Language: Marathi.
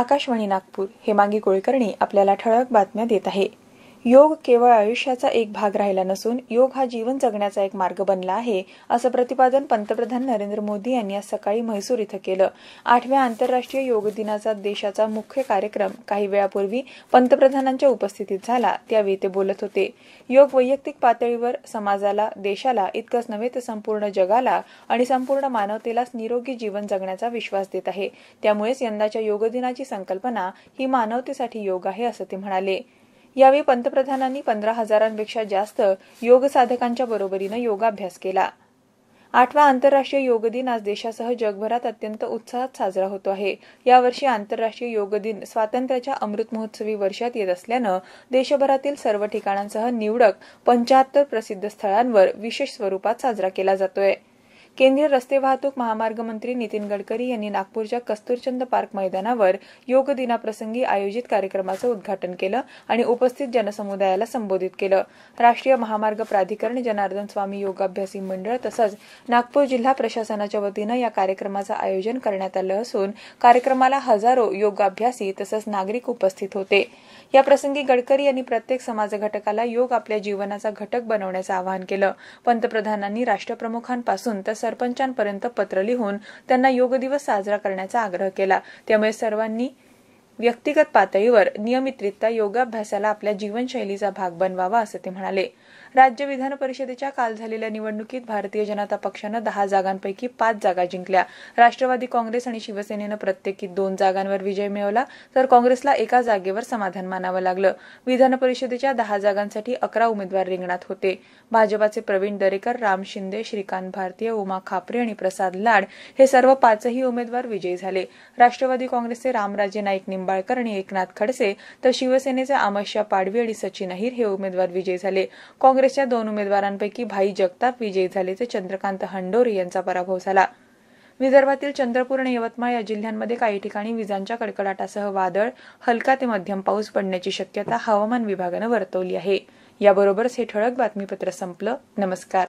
आकाशवाणी नागपूर हेमांगी कुलकर्णी आपल्याला ठळक बातम्या देत आहे योग केवळ आयुष्याचा एक भाग राहिला नसून योग हा जीवन जगण्याचा एक मार्ग बनला आहे असं प्रतिपादन पंतप्रधान नरेंद्र मोदी यांनी आज सकाळी म्हैसूर इथं केलं आठव्या आंतरराष्ट्रीय योग दिनाचा देशाचा मुख्य कार्यक्रम काही वेळापूर्वी पंतप्रधानांच्या उपस्थितीत झाला त्यावेळी ते बोलत होते योग वैयक्तिक पातळीवर समाजाला देशाला इतकंच नव्हे तर संपूर्ण जगाला आणि संपूर्ण मानवतेलाच निरोगी जीवन जगण्याचा विश्वास देत आहे त्यामुळेच यंदाच्या योग दिनाची संकल्पना ही मानवतेसाठी योग आहे असं ते म्हणाले यावेळी पंतप्रधानांनी पंधरा हजारांपेक्षा जास्त योग साधकांच्या बरोबरीनं योगाभ्यास केला आठवा आंतरराष्ट्रीय योग दिन आज देशासह जगभरात अत्यंत उत्साहात साजरा होतो आहे यावर्षी आंतरराष्ट्रीय योग दिन स्वातंत्र्याच्या अमृत महोत्सवी वर्षात येत असल्यानं देशभरातील सर्व ठिकाणांसह निवडक पंचाहत्तर प्रसिद्ध स्थळांवर विशेष स्वरूपात साजरा केला जातोय केंद्रीय रस्ते वाहतूक महामार्ग मंत्री नितीन गडकरी यांनी नागपूरच्या कस्तुरचंद पार्क मैदानावर योग दिनाप्रसंगी आयोजित कार्यक्रमाचं उद्घाटन केलं आणि उपस्थित जनसमुदायाला संबोधित केलं राष्ट्रीय महामार्ग प्राधिकरण जनार्दन स्वामी योगाभ्यासी मंडळ तसंच नागपूर जिल्हा प्रशासनाच्या वतीनं या कार्यक्रमाचं आयोजन करण्यात आलं असून कार्यक्रमाला हजारो योगाभ्यासी तसंच नागरिक उपस्थित होते या प्रसंगी गडकरी यांनी प्रत्येक समाज घटकाला योग आपल्या जीवनाचा घटक बनवण्याचं आवाहन केलं पंतप्रधानांनी राष्ट्रप्रमुखांपासून तसं सरपंचांपर्यंत पत्र लिहून त्यांना योग दिवस साजरा करण्याचा आग्रह केला त्यामुळे सर्वांनी व्यक्तिगत पातळीवर नियमितरित्या योगाभ्यासाला आपल्या जीवनशैलीचा भाग बनवावा असं ते म्हणाले राज्य विधान परिषदेच्या काल झालेल्या निवडणुकीत भारतीय जनता पक्षानं दहा जागांपैकी पाच जागा जिंकल्या राष्ट्रवादी काँग्रेस आणि शिवसेनेनं प्रत्येकी दोन जागांवर विजय मिळवला तर काँग्रेसला एका जागेवर समाधान मानावं लागलं विधान परिषदेच्या दहा जागांसाठी अकरा उमेदवार रिंगणात होते भाजपाचे प्रवीण दरेकर राम शिंदे श्रीकांत भारतीय उमा खापरे आणि प्रसाद लाड हे सर्व पाचही उमेदवार विजयी झाले राष्ट्रवादी काँग्रेसचे रामराजे नाईक निंब निंबाळकर आणि एकनाथ खडसे तर शिवसेनेचे आमश्या पाडवी आणि सचिन अहिर हे उमेदवार विजयी झाले काँग्रेसच्या दोन उमेदवारांपैकी भाई जगताप विजयी ते चंद्रकांत हंडोरे यांचा पराभव झाला विदर्भातील चंद्रपूर आणि यवतमाळ या जिल्ह्यांमध्ये काही ठिकाणी विजांच्या कडकडाटासह वादळ हलका ते मध्यम पाऊस पडण्याची शक्यता हवामान विभागानं वर्तवली आहे याबरोबरच हे ठळक बातमीपत्र संपलं नमस्कार